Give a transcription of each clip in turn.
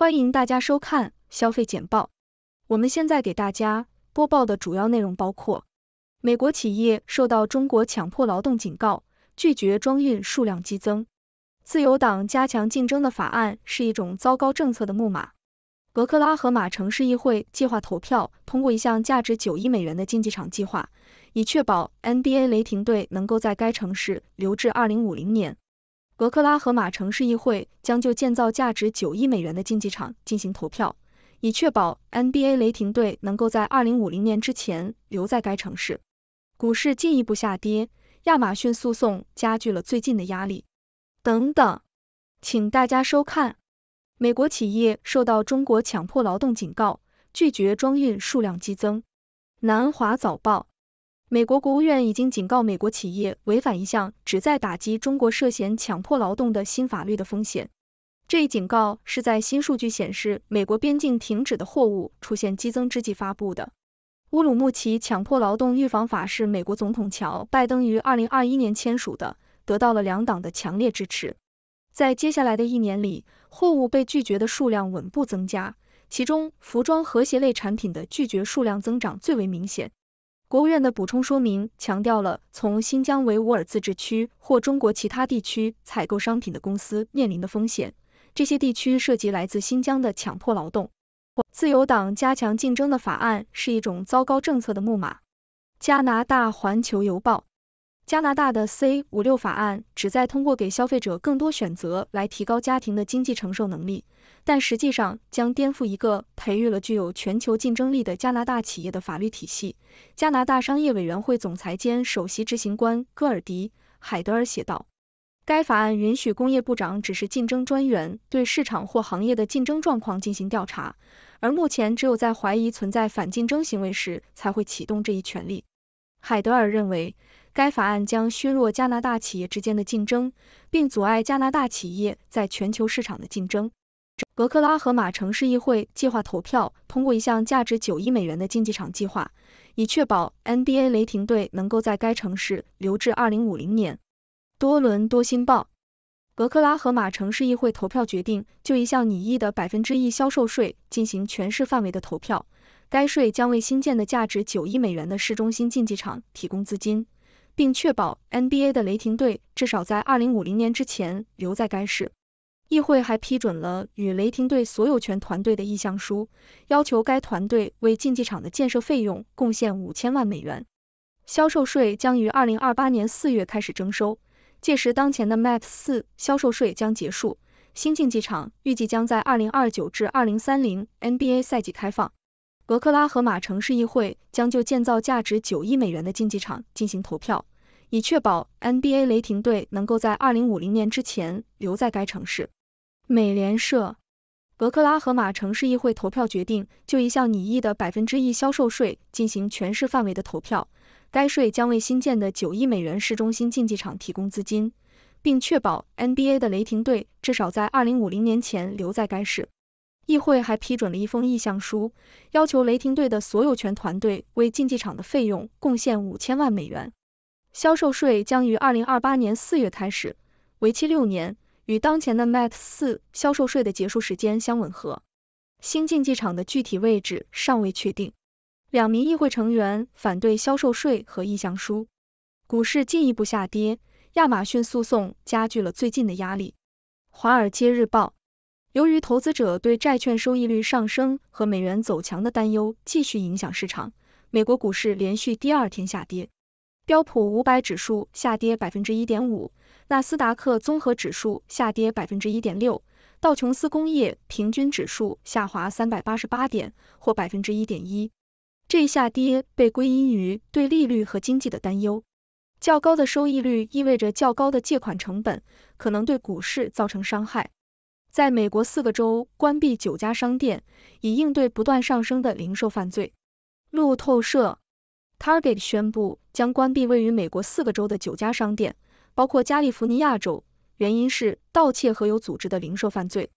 欢迎大家收看消费简报。我们现在给大家播报的主要内容包括：美国企业受到中国强迫劳动警告，拒绝装运数量激增；自由党加强竞争的法案是一种糟糕政策的木马；俄克拉荷马城市议会计划投票通过一项价值九亿美元的竞技场计划，以确保 NBA 雷霆队能够在该城市留至二零五零年。俄克拉荷马城市议会将就建造价值九亿美元的竞技场进行投票，以确保 NBA 雷霆队能够在二零五零年之前留在该城市。股市进一步下跌，亚马逊诉讼加剧了最近的压力。等等，请大家收看。美国企业受到中国强迫劳动警告，拒绝装运数量激增。南华早报。美国国务院已经警告美国企业违反一项旨在打击中国涉嫌强迫劳动的新法律的风险。这一警告是在新数据显示美国边境停止的货物出现激增之际发布的。乌鲁木齐强迫劳动预防法是美国总统乔拜登于二零二一年签署的，得到了两党的强烈支持。在接下来的一年里，货物被拒绝的数量稳步增加，其中服装、和鞋类产品的拒绝数量增长最为明显。国务院的补充说明强调了从新疆维吾尔自治区或中国其他地区采购商品的公司面临的风险，这些地区涉及来自新疆的强迫劳动。自由党加强竞争的法案是一种糟糕政策的木马。加拿大环球邮报，加拿大的 C 五六法案旨在通过给消费者更多选择来提高家庭的经济承受能力。但实际上将颠覆一个培育了具有全球竞争力的加拿大企业的法律体系。加拿大商业委员会总裁兼首席执行官戈尔迪·海德尔写道：“该法案允许工业部长（只是竞争专员）对市场或行业的竞争状况进行调查，而目前只有在怀疑存在反竞争行为时才会启动这一权利。”海德尔认为，该法案将削弱加拿大企业之间的竞争，并阻碍加拿大企业在全球市场的竞争。俄克拉荷马城市议会计划投票通过一项价值九亿美元的竞技场计划，以确保 NBA 雷霆队能够在该城市留至2050年。多伦多新报：俄克拉荷马城市议会投票决定就一项拟议的百分之一销售税进行全市范围的投票，该税将为新建的价值九亿美元的市中心竞技场提供资金，并确保 NBA 的雷霆队至少在2050年之前留在该市。议会还批准了与雷霆队所有权团队的意向书，要求该团队为竞技场的建设费用贡献五千万美元。销售税将于二零二八年四月开始征收，届时当前的 MAT 四销售税将结束。新竞技场预计将在二零二九至二零三零 NBA 赛季开放。俄克拉荷马城市议会将就建造价值九亿美元的竞技场进行投票，以确保 NBA 雷霆队能够在二零五零年之前留在该城市。美联社，俄克拉荷马城市议会投票决定就一项拟议的百分之一销售税进行全市范围的投票。该税将为新建的九亿美元市中心竞技场提供资金，并确保 NBA 的雷霆队至少在二零五零年前留在该市。议会还批准了一封意向书，要求雷霆队的所有权团队为竞技场的费用贡献五千万美元。销售税将于二零二八年四月开始，为期六年。与当前的 m a e 四销售税的结束时间相吻合。新竞技场的具体位置尚未确定。两名议会成员反对销售税和意向书。股市进一步下跌，亚马逊诉讼加剧了最近的压力。华尔街日报，由于投资者对债券收益率上升和美元走强的担忧继续影响市场，美国股市连续第二天下跌。标普五百指数下跌百分之一点五，纳斯达克综合指数下跌百分之一点六，道琼斯工业平均指数下滑三百八十八点，或百分之一点一。这一下跌被归因于对利率和经济的担忧。较高的收益率意味着较高的借款成本，可能对股市造成伤害。在美国四个州关闭九家商店，以应对不断上升的零售犯罪。路透社。Target 宣布将关闭位于美国四个州的九家商店，包括加利福尼亚州，原因是盗窃和有组织的零售犯罪。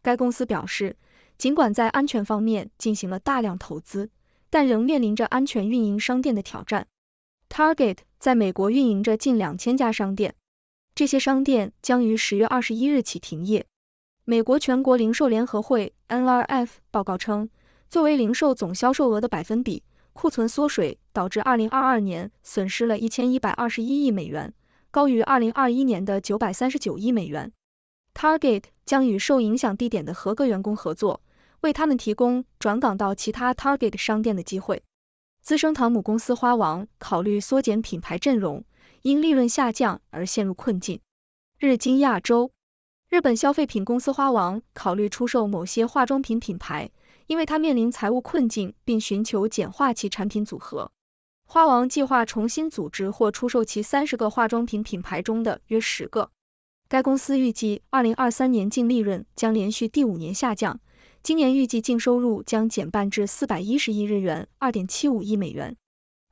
该公司表示，尽管在安全方面进行了大量投资，但仍面临着安全运营商店的挑战。Target 在美国运营着近两千家商店，这些商店将于十月二十一日起停业。美国全国零售联合会 （NRF） 报告称，作为零售总销售额的百分比。库存缩水导致二零二二年损失了一千一百二十一亿美元，高于二零二一年的九百三十九亿美元。Target 将与受影响地点的合格员工合作，为他们提供转岗到其他 Target 商店的机会。资生堂母公司花王考虑缩减品牌阵容，因利润下降而陷入困境。日经亚洲，日本消费品公司花王考虑出售某些化妆品品牌。因为它面临财务困境，并寻求简化其产品组合。花王计划重新组织或出售其三十个化妆品品牌中的约十个。该公司预计，二零二三年净利润将连续第五年下降，今年预计净收入将减半至四百一十亿日元（二点七五亿美元）。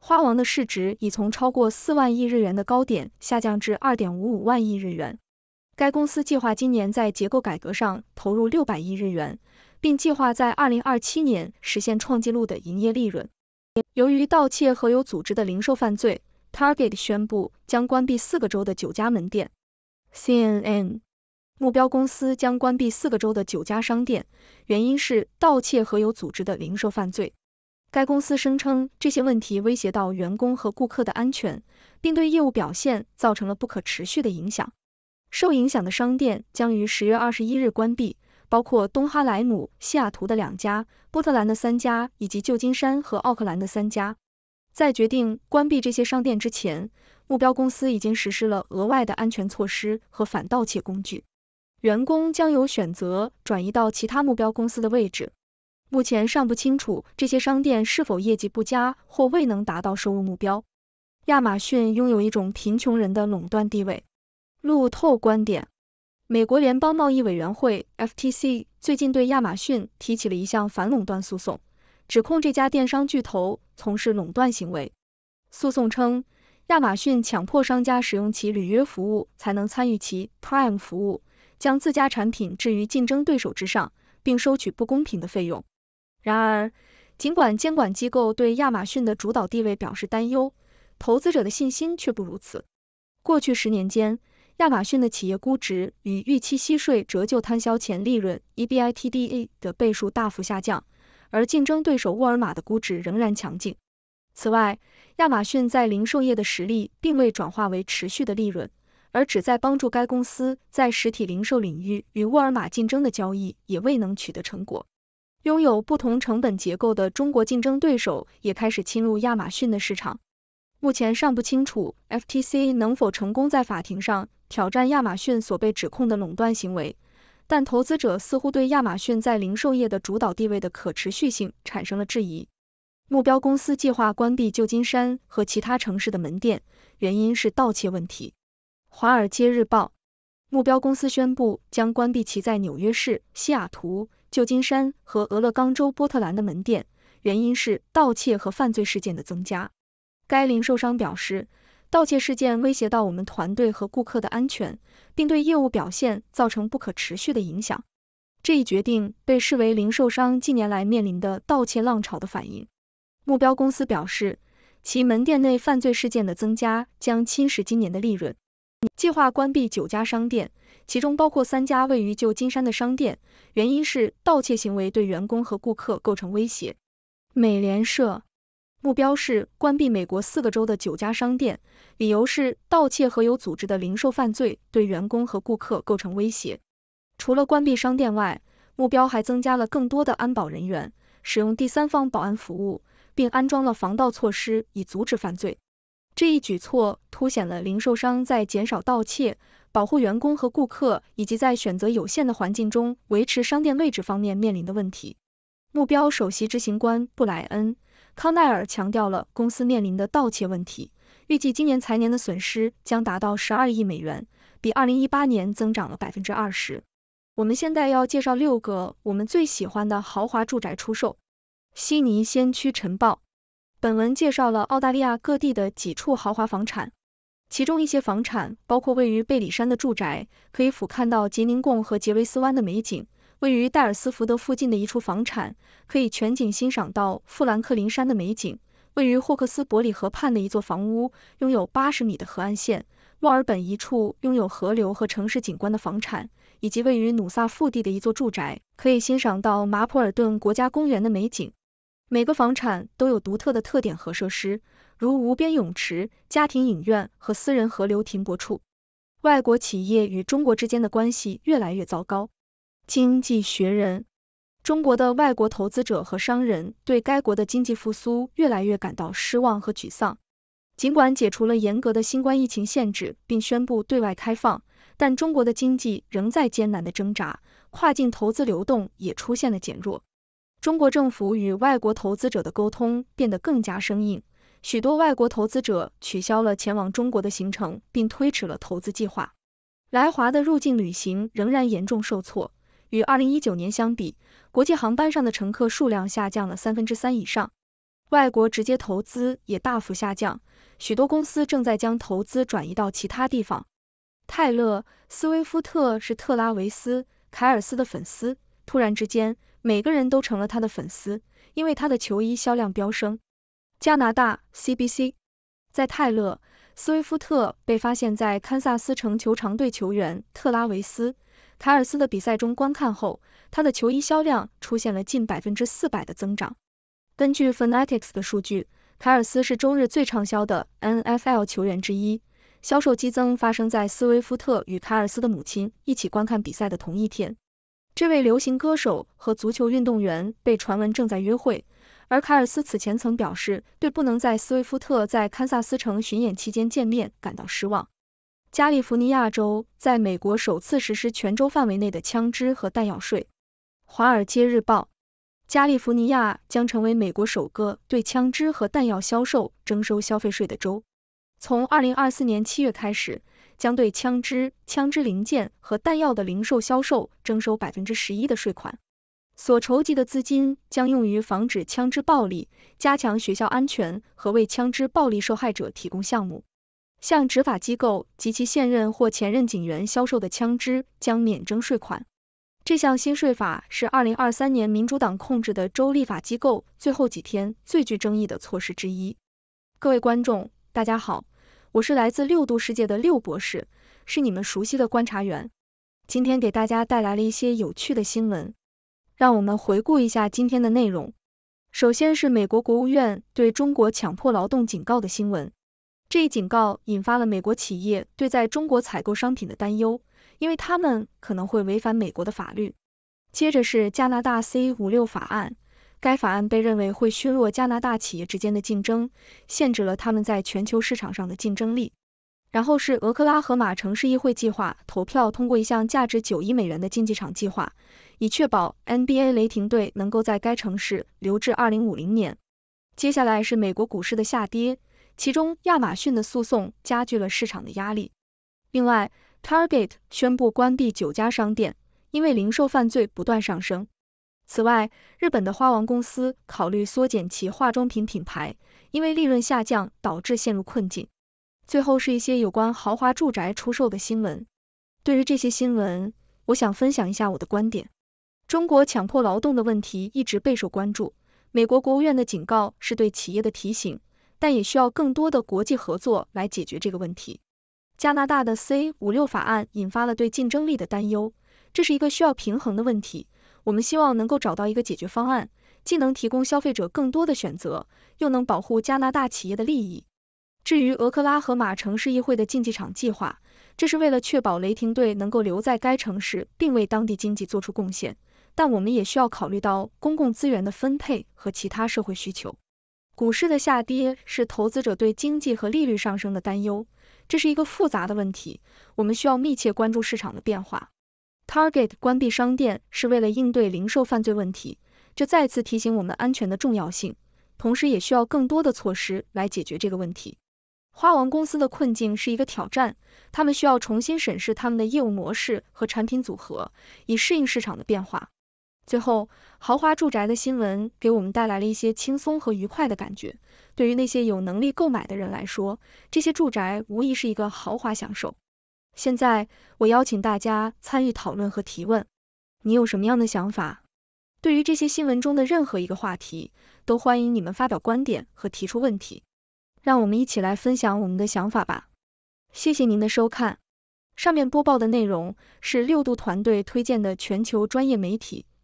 花王的市值已从超过四万亿日元的高点下降至二点五五万亿日元。该公司计划今年在结构改革上投入六百亿日元。并计划在二零二七年实现创纪录的营业利润。由于盗窃和有组织的零售犯罪，Target 宣布将关闭四个州的九家门店。CNN 目标公司将关闭四个州的九家商店，原因是盗窃和有组织的零售犯罪。该公司声称，这些问题威胁到员工和顾客的安全，并对业务表现造成了不可持续的影响。受影响的商店将于十月二十一日关闭。包括东哈莱姆、西雅图的两家，波特兰的三家，以及旧金山和奥克兰的三家。在决定关闭这些商店之前，目标公司已经实施了额外的安全措施和反盗窃工具。员工将有选择转移到其他目标公司的位置。目前尚不清楚这些商店是否业绩不佳或未能达到收入目标。亚马逊拥有一种贫穷人的垄断地位。路透观点。美国联邦贸易委员会 （FTC） 最近对亚马逊提起了一项反垄断诉讼，指控这家电商巨头从事垄断行为。诉讼称，亚马逊强迫商家使用其履约服务才能参与其 Prime 服务，将自家产品置于竞争对手之上，并收取不公平的费用。然而，尽管监管机构对亚马逊的主导地位表示担忧，投资者的信心却不如此。过去十年间，亚马逊的企业估值与预期息税折旧摊销前利润 （EBITDA） 的倍数大幅下降，而竞争对手沃尔玛的估值仍然强劲。此外，亚马逊在零售业的实力并未转化为持续的利润，而旨在帮助该公司在实体零售领域与沃尔玛竞争的交易也未能取得成果。拥有不同成本结构的中国竞争对手也开始侵入亚马逊的市场。目前尚不清楚 FTC 能否成功在法庭上挑战亚马逊所被指控的垄断行为，但投资者似乎对亚马逊在零售业的主导地位的可持续性产生了质疑。目标公司计划关闭旧金山和其他城市的门店，原因是盗窃问题。《华尔街日报》目标公司宣布将关闭其在纽约市、西雅图、旧金山和俄勒冈州波特兰的门店，原因是盗窃和犯罪事件的增加。该零售商表示，盗窃事件威胁到我们团队和顾客的安全，并对业务表现造成不可持续的影响。这一决定被视为零售商近年来面临的盗窃浪潮的反应。目标公司表示，其门店内犯罪事件的增加将侵蚀今年的利润，计划关闭九家商店，其中包括三家位于旧金山的商店，原因是盗窃行为对员工和顾客构成威胁。美联社。目标是关闭美国四个州的九家商店，理由是盗窃和有组织的零售犯罪对员工和顾客构成威胁。除了关闭商店外，目标还增加了更多的安保人员，使用第三方保安服务，并安装了防盗措施以阻止犯罪。这一举措凸显了零售商在减少盗窃、保护员工和顾客，以及在选择有限的环境中维持商店位置方面面临的问题。目标首席执行官布莱恩。康奈尔强调了公司面临的盗窃问题，预计今年财年的损失将达到十二亿美元，比二零一八年增长了百分之二十。我们现在要介绍六个我们最喜欢的豪华住宅出售。悉尼先驱晨报。本文介绍了澳大利亚各地的几处豪华房产，其中一些房产包括位于贝里山的住宅，可以俯瞰到杰宁贡和杰维斯湾的美景。位于戴尔斯福德附近的一处房产，可以全景欣赏到富兰克林山的美景；位于霍克斯伯里河畔的一座房屋，拥有八十米的河岸线；墨尔本一处拥有河流和城市景观的房产，以及位于努萨腹地的一座住宅，可以欣赏到马普尔顿国家公园的美景。每个房产都有独特的特点和设施，如无边泳池、家庭影院和私人河流停泊处。外国企业与中国之间的关系越来越糟糕。《经济学人》：中国的外国投资者和商人对该国的经济复苏越来越感到失望和沮丧。尽管解除了严格的新冠疫情限制并宣布对外开放，但中国的经济仍在艰难的挣扎，跨境投资流动也出现了减弱。中国政府与外国投资者的沟通变得更加生硬，许多外国投资者取消了前往中国的行程，并推迟了投资计划。来华的入境旅行仍然严重受挫。与二零一九年相比，国际航班上的乘客数量下降了三分之三以上，外国直接投资也大幅下降，许多公司正在将投资转移到其他地方。泰勒·斯威夫特是特拉维斯·凯尔斯的粉丝，突然之间，每个人都成了他的粉丝，因为他的球衣销量飙升。加拿大 CBC 在泰勒·斯威夫特被发现，在堪萨斯城球场队球员特拉维斯。凯尔斯的比赛中观看后，他的球衣销量出现了近百分之四百的增长。根据 Fanatics 的数据，凯尔斯是周日最畅销的 NFL 球员之一。销售激增发生在斯威夫特与凯尔斯的母亲一起观看比赛的同一天。这位流行歌手和足球运动员被传闻正在约会，而凯尔斯此前曾表示对不能在斯威夫特在堪萨斯城巡演期间见面感到失望。加利福尼亚州在美国首次实施全州范围内的枪支和弹药税。《华尔街日报》：加利福尼亚将成为美国首个对枪支和弹药销售征收消费税的州。从二零二四年七月开始，将对枪支、枪支零件和弹药的零售销售征收百分之十一的税款。所筹集的资金将用于防止枪支暴力、加强学校安全和为枪支暴力受害者提供项目。向执法机构及其现任或前任警员销售的枪支将免征税款。这项新税法是二零二三年民主党控制的州立法机构最后几天最具争议的措施之一。各位观众，大家好，我是来自六度世界的六博士，是你们熟悉的观察员。今天给大家带来了一些有趣的新闻，让我们回顾一下今天的内容。首先是美国国务院对中国强迫劳动警告的新闻。这一警告引发了美国企业对在中国采购商品的担忧，因为他们可能会违反美国的法律。接着是加拿大 C 五六法案，该法案被认为会削弱加拿大企业之间的竞争，限制了他们在全球市场上的竞争力。然后是俄克拉荷马城市议会计划投票通过一项价值九亿美元的竞技场计划，以确保 NBA 雷霆队能够在该城市留至二零五零年。接下来是美国股市的下跌。其中亚马逊的诉讼加剧了市场的压力。另外，Target 宣布关闭九家商店，因为零售犯罪不断上升。此外，日本的花王公司考虑缩减其化妆品品牌，因为利润下降导致陷入困境。最后是一些有关豪华住宅出售的新闻。对于这些新闻，我想分享一下我的观点。中国强迫劳动的问题一直备受关注，美国国务院的警告是对企业的提醒。但也需要更多的国际合作来解决这个问题。加拿大的 C 五六法案引发了对竞争力的担忧，这是一个需要平衡的问题。我们希望能够找到一个解决方案，既能提供消费者更多的选择，又能保护加拿大企业的利益。至于俄克拉荷马城市议会的竞技场计划，这是为了确保雷霆队能够留在该城市，并为当地经济做出贡献。但我们也需要考虑到公共资源的分配和其他社会需求。股市的下跌是投资者对经济和利率上升的担忧，这是一个复杂的问题，我们需要密切关注市场的变化。Target 关闭商店是为了应对零售犯罪问题，这再次提醒我们安全的重要性，同时也需要更多的措施来解决这个问题。花王公司的困境是一个挑战，他们需要重新审视他们的业务模式和产品组合，以适应市场的变化。最后，豪华住宅的新闻给我们带来了一些轻松和愉快的感觉。对于那些有能力购买的人来说，这些住宅无疑是一个豪华享受。现在，我邀请大家参与讨论和提问。你有什么样的想法？对于这些新闻中的任何一个话题，都欢迎你们发表观点和提出问题。让我们一起来分享我们的想法吧。谢谢您的收看。上面播报的内容是六度团队推荐的全球专业媒体。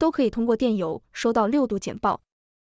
都可以通过电邮收到六度简报。